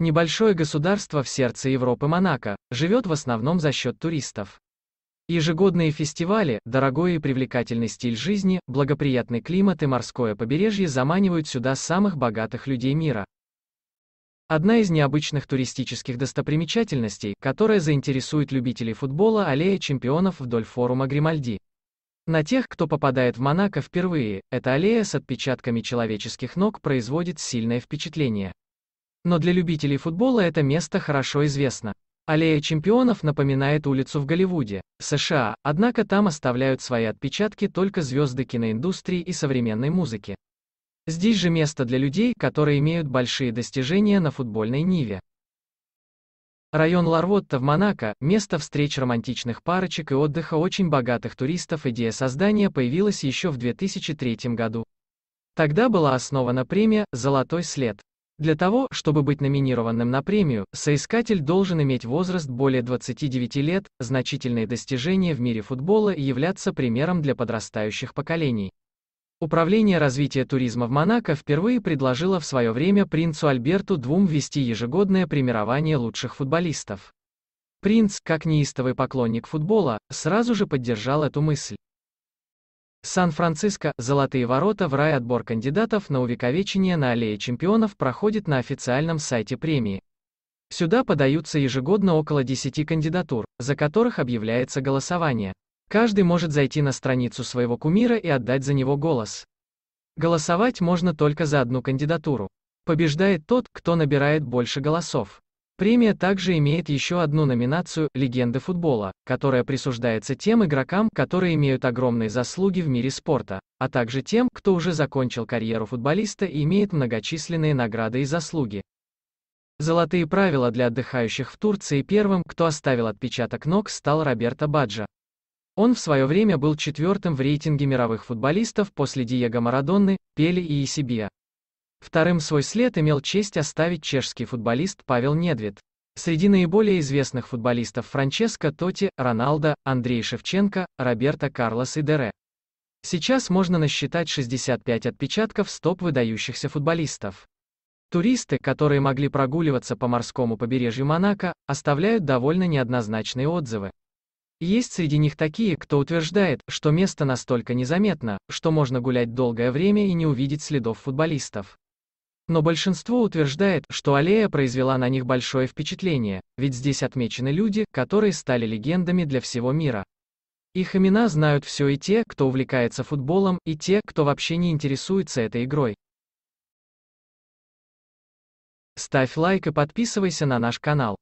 Небольшое государство в сердце Европы Монако, живет в основном за счет туристов. Ежегодные фестивали, дорогой и привлекательный стиль жизни, благоприятный климат и морское побережье заманивают сюда самых богатых людей мира. Одна из необычных туристических достопримечательностей, которая заинтересует любителей футбола аллея чемпионов вдоль форума Гримальди. На тех, кто попадает в Монако впервые, эта аллея с отпечатками человеческих ног производит сильное впечатление. Но для любителей футбола это место хорошо известно. Аллея чемпионов напоминает улицу в Голливуде, США, однако там оставляют свои отпечатки только звезды киноиндустрии и современной музыки. Здесь же место для людей, которые имеют большие достижения на футбольной ниве. Район Ларвотта в Монако, место встреч романтичных парочек и отдыха очень богатых туристов, идея создания появилась еще в 2003 году. Тогда была основана премия «Золотой след». Для того, чтобы быть номинированным на премию, соискатель должен иметь возраст более 29 лет, значительные достижения в мире футбола и являться примером для подрастающих поколений. Управление развития туризма в Монако впервые предложило в свое время принцу Альберту двум вести ежегодное премирование лучших футболистов. Принц, как неистовый поклонник футбола, сразу же поддержал эту мысль. Сан-Франциско, Золотые ворота в рай отбор кандидатов на увековечение на Аллее чемпионов проходит на официальном сайте премии. Сюда подаются ежегодно около 10 кандидатур, за которых объявляется голосование. Каждый может зайти на страницу своего кумира и отдать за него голос. Голосовать можно только за одну кандидатуру. Побеждает тот, кто набирает больше голосов. Премия также имеет еще одну номинацию «Легенды футбола», которая присуждается тем игрокам, которые имеют огромные заслуги в мире спорта, а также тем, кто уже закончил карьеру футболиста и имеет многочисленные награды и заслуги. Золотые правила для отдыхающих в Турции первым, кто оставил отпечаток ног, стал Роберто Баджа. Он в свое время был четвертым в рейтинге мировых футболистов после Диего Марадонны, Пели и Исибия. Вторым свой след имел честь оставить чешский футболист Павел Недвид. Среди наиболее известных футболистов Франческо Тоти, Роналдо, Андрей Шевченко, Роберто Карлос и Дере. Сейчас можно насчитать 65 отпечатков стоп выдающихся футболистов. Туристы, которые могли прогуливаться по морскому побережью Монако, оставляют довольно неоднозначные отзывы. Есть среди них такие, кто утверждает, что место настолько незаметно, что можно гулять долгое время и не увидеть следов футболистов. Но большинство утверждает, что аллея произвела на них большое впечатление, ведь здесь отмечены люди, которые стали легендами для всего мира. Их имена знают все и те, кто увлекается футболом, и те, кто вообще не интересуется этой игрой. Ставь лайк и подписывайся на наш канал.